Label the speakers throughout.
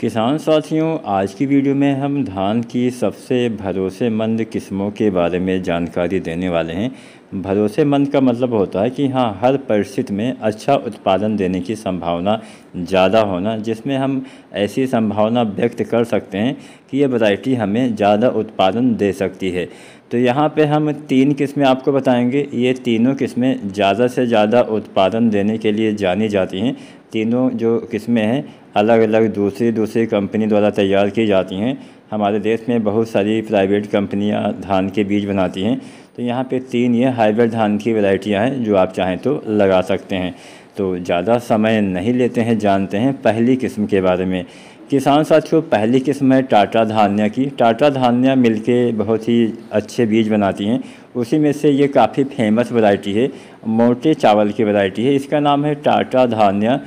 Speaker 1: किसान साथियों आज की वीडियो में हम धान की सबसे भरोसेमंद किस्मों के बारे में जानकारी देने वाले हैं भरोसेमंद का मतलब होता है कि हाँ हर परिस्थिति में अच्छा उत्पादन देने की संभावना ज़्यादा होना जिसमें हम ऐसी संभावना व्यक्त कर सकते हैं कि ये वैरायटी हमें ज़्यादा उत्पादन दे सकती है तो यहाँ पे हम तीन किस्में आपको बताएंगे ये तीनों किस्में ज़्यादा से ज़्यादा उत्पादन देने के लिए जानी जाती हैं तीनों जो किस्में हैं अलग अलग दूसरी दूसरी कंपनी द्वारा तैयार की जाती हैं हमारे देश में बहुत सारी प्राइवेट कंपनियां धान के बीज बनाती हैं तो यहाँ पे तीन ये हाइब्रिड धान की वैरायटियाँ हैं जो आप चाहें तो लगा सकते हैं तो ज़्यादा समय नहीं लेते हैं जानते हैं पहली किस्म के बारे में किसान साथियों पहली किस्म है टाटा धान्या की टाटा धान्या मिल के बहुत ही अच्छे बीज बनाती हैं उसी में से ये काफ़ी फेमस वैरायटी है मोटे चावल की वैरायटी है इसका नाम है टाटा धान्या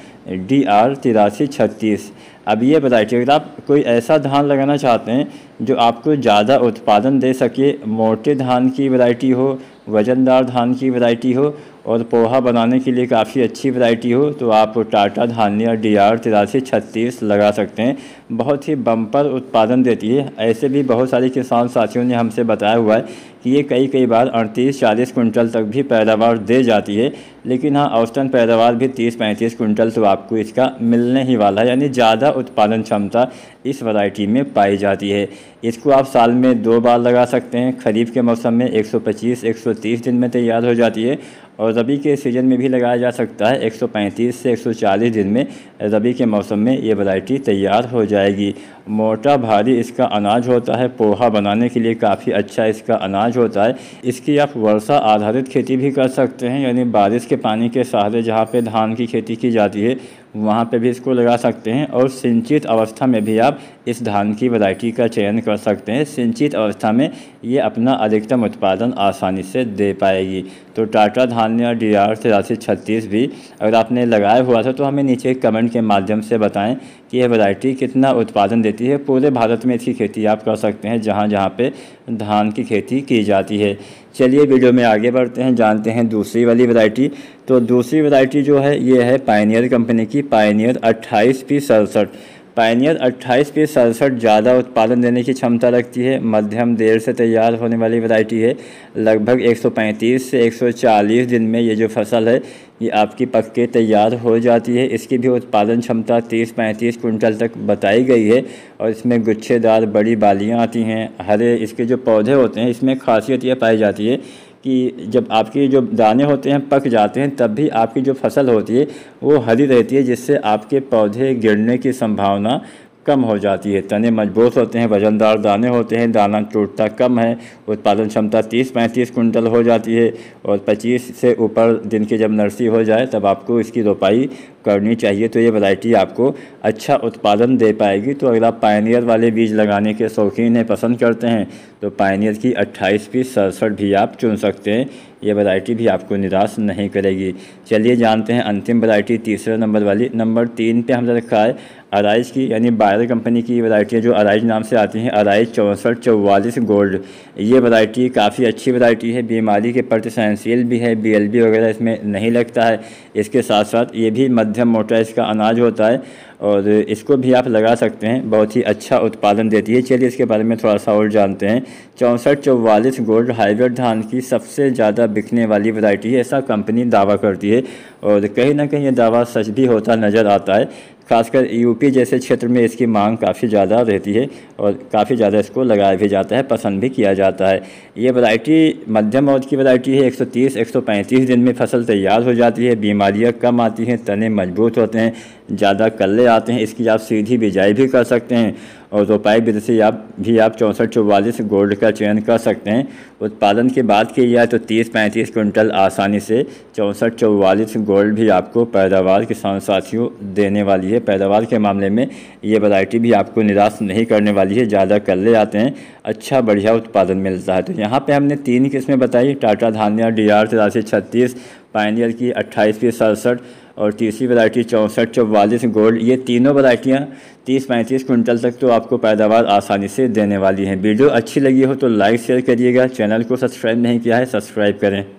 Speaker 1: डी आर तिरासी छत्तीस अब ये वैरायटी अगर आप कोई ऐसा धान लगाना चाहते हैं जो आपको ज़्यादा उत्पादन दे सके मोटे धान की वैरायटी हो वज़नदार धान की वैरायटी हो और पोहा बनाने के लिए काफ़ी अच्छी वैरायटी हो तो आप टाटा धानिया डी आर तिरासी छत्तीस लगा सकते हैं बहुत ही बम्पर उत्पादन देती है ऐसे भी बहुत सारे किसान साथियों ने हमसे बताया हुआ है कि ये कई कई बार अड़तीस चालीस कुंटल तक भी पैदावार दे जाती है लेकिन हाँ औसतन पैदावार भी 30-35 कुंटल तो आपको इसका मिलने ही वाला है यानी ज़्यादा उत्पादन क्षमता इस वैरायटी में पाई जाती है इसको आप साल में दो बार लगा सकते हैं खरीफ के मौसम में 125-130 दिन में तैयार हो जाती है और रबी के सीज़न में भी लगाया जा सकता है 135 से 140 दिन में रबी के मौसम में ये वैरायटी तैयार हो जाएगी मोटा भारी इसका अनाज होता है पोहा बनाने के लिए काफ़ी अच्छा इसका अनाज होता है इसकी आप वर्षा आधारित खेती भी कर सकते हैं यानी बारिश के पानी के सहारे जहाँ पे धान की खेती की जाती है वहाँ पे भी इसको लगा सकते हैं और सिंचित अवस्था में भी आप इस धान की वैरायटी का चयन कर सकते हैं सिंचित अवस्था में ये अपना अधिकतम उत्पादन आसानी से दे पाएगी तो टाटा धान या डी आर तिरासी छत्तीस भी अगर आपने लगाया हुआ था तो हमें नीचे कमेंट के माध्यम से बताएं कि यह वैरायटी कितना उत्पादन देती है पूरे भारत में इसकी खेती आप कर सकते हैं जहाँ जहाँ पर धान की खेती की जाती है चलिए वीडियो में आगे बढ़ते हैं जानते हैं दूसरी वाली वैरायटी तो दूसरी वैरायटी जो है ये है पाइनियर कंपनी की पाइनियर अट्ठाईस पी सड़सठ पायनियर 28 के सड़सठ ज़्यादा उत्पादन देने की क्षमता रखती है मध्यम देर से तैयार होने वाली वैरायटी है लगभग 135 से 140 दिन में ये जो फसल है ये आपकी पक्के तैयार हो जाती है इसकी भी उत्पादन क्षमता 30-35 कुंटल तक बताई गई है और इसमें गुच्छेदार बड़ी बालियाँ आती हैं हरे इसके जो पौधे होते हैं इसमें खासियत यह पाई जाती है कि जब आपके जो दाने होते हैं पक जाते हैं तब भी आपकी जो फसल होती है वो हरी रहती है जिससे आपके पौधे गिरने की संभावना कम हो जाती है तने मजबूत होते हैं वजनदार दाने होते हैं दाना टूटता कम है उत्पादन क्षमता 30-35 कुंटल हो जाती है और 25 से ऊपर दिन की जब नर्सी हो जाए तब आपको इसकी रोपाई करनी चाहिए तो ये वैरायटी आपको अच्छा उत्पादन दे पाएगी तो अगर आप पायनियर वाले बीज लगाने के शौकीन हैं पसंद करते हैं तो पायनियर की 28 पीस सड़सठ भी आप चुन सकते हैं ये वैरायटी भी आपको निराश नहीं करेगी चलिए जानते हैं अंतिम वैरायटी तीसरे नंबर वाली नंबर तीन पे हमने रखा है अराइज की यानी बायर कंपनी की वैरायटी है जो अराइज नाम से आती हैं अराइज चौंसठ चौवालीस गोल्ड ये वैरायटी काफ़ी अच्छी वैरायटी है बीमारी के प्रति सहनशील भी है बी वगैरह इसमें नहीं लगता है इसके साथ साथ ये भी मध्य मध्यम मोटा इसका अनाज होता है और इसको भी आप लगा सकते हैं बहुत ही अच्छा उत्पादन देती है चलिए इसके बारे में थोड़ा सा और जानते हैं चौंसठ चौवालीस गोल्ड हाइब्रिड धान की सबसे ज़्यादा बिकने वाली वैरायटी है ऐसा कंपनी दावा करती है और कहीं ना कहीं ये दावा सच भी होता नज़र आता है खासकर यूपी जैसे क्षेत्र में इसकी मांग काफ़ी ज़्यादा रहती है और काफ़ी ज़्यादा इसको लगाया भी जाता है पसंद भी किया जाता है ये वैरायटी मध्यम अवध की वैरायटी है 130-135 दिन में फसल तैयार हो जाती है बीमारियाँ कम आती हैं तने मजबूत होते हैं ज़्यादा कल्ले आते हैं इसकी आप सीधी बिजाई भी कर सकते हैं और रोपाई विधि से आप भी आप चौंसठ चौवालीस गोल्ड का चयन कर सकते हैं उत्पादन की बात की जाए तो तीस पैंतीस कुंटल आसानी से चौंसठ चौवालीस गोल्ड भी आपको पैदावार किसान साथियों देने वाली है पैदावार के मामले में ये वैरायटी भी आपको निराश नहीं करने वाली है ज़्यादा कल्ले आते हैं अच्छा बढ़िया उत्पादन मिलता है तो यहाँ पर हमने तीन किस्में बताई टाटा धान्या डी आर तिरासी छत्तीस पाइनियर की अट्ठाईस पी सड़सठ और तीसरी वैरायटी चौंसठ चौवालीस गोल्ड ये तीनों वैरायटियाँ तीस पैंतीस कुंटल तक तो आपको पैदावार आसानी से देने वाली हैं वीडियो अच्छी लगी हो तो लाइक शेयर करिएगा चैनल को सब्सक्राइब नहीं किया है सब्सक्राइब करें